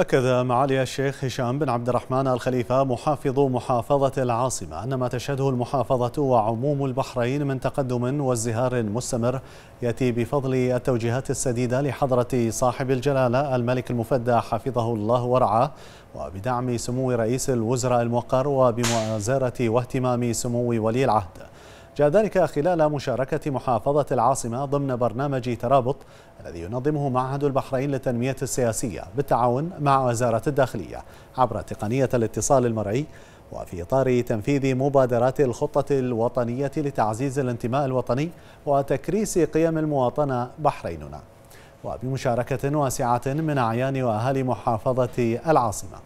أكد معالي الشيخ هشام بن عبد الرحمن الخليفة محافظ محافظة العاصمة أن ما تشهده المحافظة وعموم البحرين من تقدم وازدهار مستمر يأتي بفضل التوجيهات السديدة لحضرة صاحب الجلالة الملك المفدى حفظه الله ورعاه وبدعم سمو رئيس الوزراء الموقر وبمؤازرة واهتمام سمو ولي العهد جاء ذلك خلال مشاركة محافظة العاصمة ضمن برنامج ترابط الذي ينظمه معهد البحرين للتنمية السياسية بالتعاون مع وزارة الداخلية عبر تقنية الاتصال المرئي وفي إطار تنفيذ مبادرات الخطة الوطنية لتعزيز الانتماء الوطني وتكريس قيم المواطنة بحريننا وبمشاركة واسعة من أعيان وأهالي محافظة العاصمة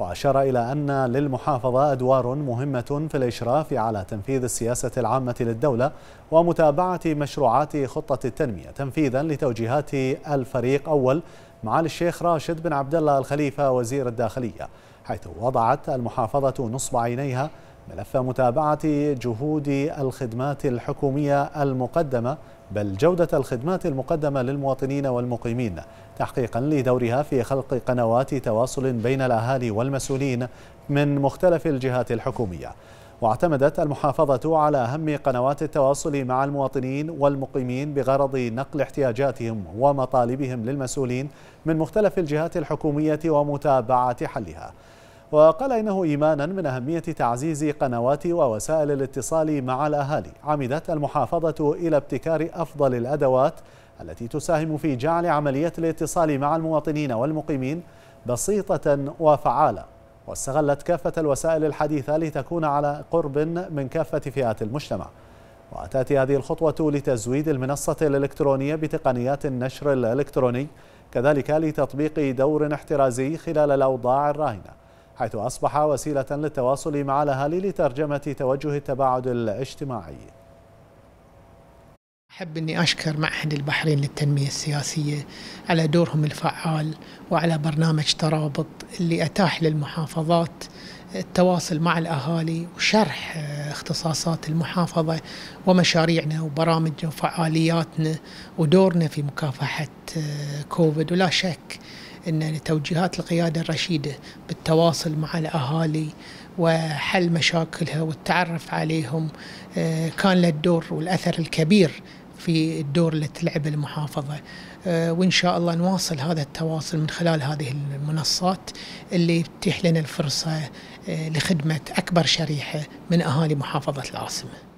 وأشار إلى أن للمحافظة أدوار مهمة في الإشراف على تنفيذ السياسة العامة للدولة ومتابعة مشروعات خطة التنمية تنفيذا لتوجيهات الفريق أول معالي الشيخ راشد بن عبد الله الخليفة وزير الداخلية حيث وضعت المحافظة نصب عينيها ملف متابعة جهود الخدمات الحكومية المقدمة بل جودة الخدمات المقدمة للمواطنين والمقيمين تحقيقا لدورها في خلق قنوات تواصل بين الأهالي والمسؤولين من مختلف الجهات الحكومية واعتمدت المحافظة على أهم قنوات التواصل مع المواطنين والمقيمين بغرض نقل احتياجاتهم ومطالبهم للمسؤولين من مختلف الجهات الحكومية ومتابعة حلها وقال إنه إيمانا من أهمية تعزيز قنوات ووسائل الاتصال مع الأهالي عمدت المحافظة إلى ابتكار أفضل الأدوات التي تساهم في جعل عملية الاتصال مع المواطنين والمقيمين بسيطة وفعالة واستغلت كافة الوسائل الحديثة لتكون على قرب من كافة فئات المجتمع وتأتي هذه الخطوة لتزويد المنصة الإلكترونية بتقنيات النشر الإلكتروني كذلك لتطبيق دور احترازي خلال الأوضاع الراهنة حيث أصبح وسيلة للتواصل مع الأهالي لترجمة توجه التباعد الاجتماعي أحب أني أشكر معهد البحرين للتنمية السياسية على دورهم الفعال وعلى برنامج ترابط اللي أتاح للمحافظات التواصل مع الأهالي وشرح اختصاصات المحافظة ومشاريعنا وبرامجنا وفعالياتنا ودورنا في مكافحة كوفيد ولا شك ان توجيهات القياده الرشيده بالتواصل مع الاهالي وحل مشاكلها والتعرف عليهم آه، كان له الدور والاثر الكبير في الدور اللي تلعبه المحافظه آه، وان شاء الله نواصل هذا التواصل من خلال هذه المنصات اللي تتيح لنا الفرصه آه، لخدمه اكبر شريحه من اهالي محافظه العاصمه.